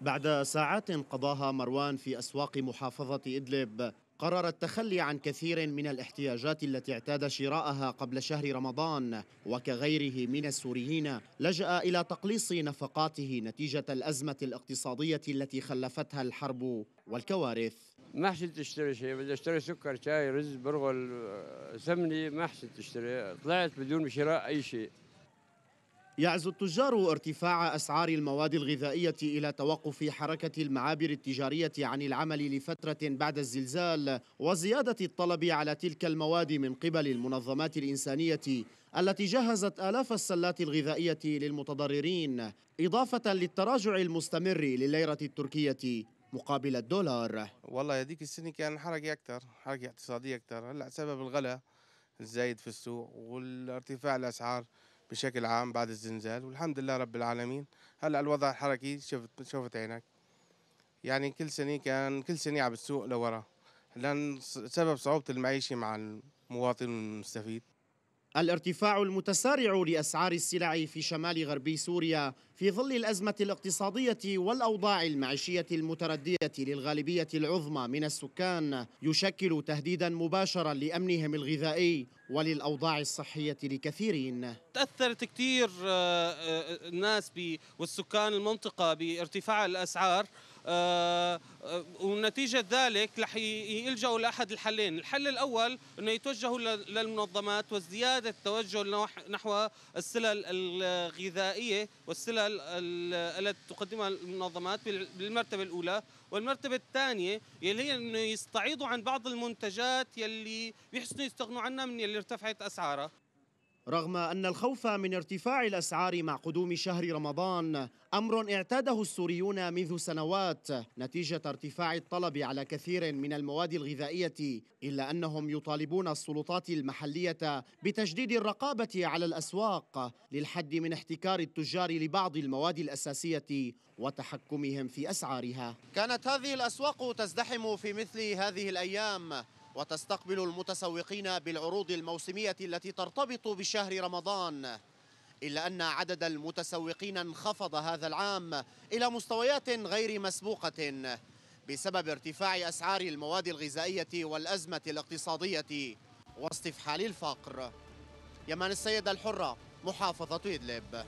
بعد ساعات قضاها مروان في أسواق محافظة إدلب قرر التخلي عن كثير من الاحتياجات التي اعتاد شراءها قبل شهر رمضان وكغيره من السوريين لجأ إلى تقليص نفقاته نتيجة الأزمة الاقتصادية التي خلفتها الحرب والكوارث ما حسيت اشتري شيء بدي اشتري سكر شاي رز برغل سمنة ما حسيت اشتري طلعت بدون شراء أي شيء يعزو التجار ارتفاع أسعار المواد الغذائية إلى توقف حركة المعابر التجارية عن العمل لفترة بعد الزلزال وزيادة الطلب على تلك المواد من قبل المنظمات الإنسانية التي جهزت آلاف السلات الغذائية للمتضررين إضافة للتراجع المستمر لليرة التركية مقابل الدولار والله هذيك السنة كان حركة أكثر حركة اقتصادية أكثر هلا سبب الغلاء الزايد في السوق والارتفاع الأسعار بشكل عام بعد الزلزال والحمد لله رب العالمين هلا الوضع الحركي شفت شفت عينك يعني كل سنه كان كل سنه عم بتسوق لورا لان سبب صعوبه المعيشه مع المواطن المستفيد الارتفاع المتسارع لاسعار السلع في شمال غربي سوريا في ظل الازمه الاقتصاديه والاوضاع المعيشيه المترديه للغالبيه العظمى من السكان يشكل تهديدا مباشرا لامنهم الغذائي وللاوضاع الصحيه لكثيرين. تاثرت كثير آه، آه، الناس والسكان المنطقه بارتفاع الاسعار آه، آه، ونتيجة ذلك رح يلجأوا لأحد الحلين الحل الأول أنه يتوجهوا للمنظمات وزيادة التوجه نحو السلل الغذائية والسلل التي تقدمها المنظمات بالمرتبة الأولى والمرتبة الثانية يلي هي أنه يستعيضوا عن بعض المنتجات يلي بيحسنوا يستغنوا عنها من يلي ارتفعت أسعارها رغم أن الخوف من ارتفاع الأسعار مع قدوم شهر رمضان أمر اعتاده السوريون منذ سنوات نتيجة ارتفاع الطلب على كثير من المواد الغذائية إلا أنهم يطالبون السلطات المحلية بتجديد الرقابة على الأسواق للحد من احتكار التجار لبعض المواد الأساسية وتحكمهم في أسعارها كانت هذه الأسواق تزدحم في مثل هذه الأيام وتستقبل المتسوقين بالعروض الموسمية التي ترتبط بشهر رمضان إلا أن عدد المتسوقين انخفض هذا العام إلى مستويات غير مسبوقة بسبب ارتفاع أسعار المواد الغذائية والأزمة الاقتصادية واستفحال الفقر يمان السيدة الحرة محافظة إدلب